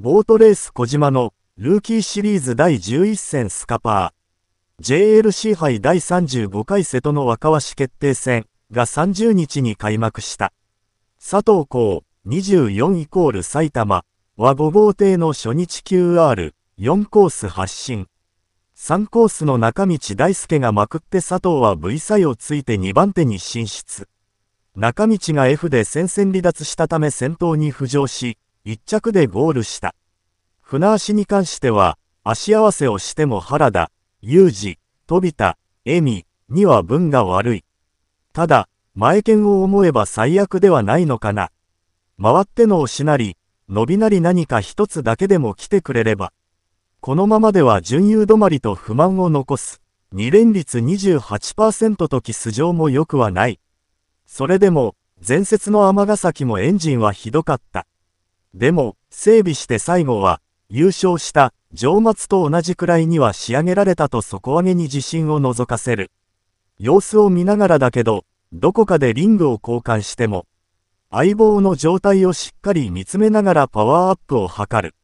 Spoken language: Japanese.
ボートレース小島のルーキーシリーズ第11戦スカパー JLC 杯第35回瀬戸の若鷲決定戦が30日に開幕した佐藤孝24イコール埼玉は5号艇の初日 QR4 コース発進3コースの中道大輔がまくって佐藤は V 差をついて2番手に進出中道が F で戦線離脱したため先頭に浮上し一着でゴールした。船足に関しては、足合わせをしても原田、裕二、飛田、恵美には分が悪い。ただ、前剣を思えば最悪ではないのかな。回っての押しなり、伸びなり何か一つだけでも来てくれれば。このままでは準優止まりと不満を残す。二連率28%とき素性も良くはない。それでも、前節の尼崎もエンジンはひどかった。でも、整備して最後は、優勝した、上末と同じくらいには仕上げられたと底上げに自信を覗かせる。様子を見ながらだけど、どこかでリングを交換しても、相棒の状態をしっかり見つめながらパワーアップを図る。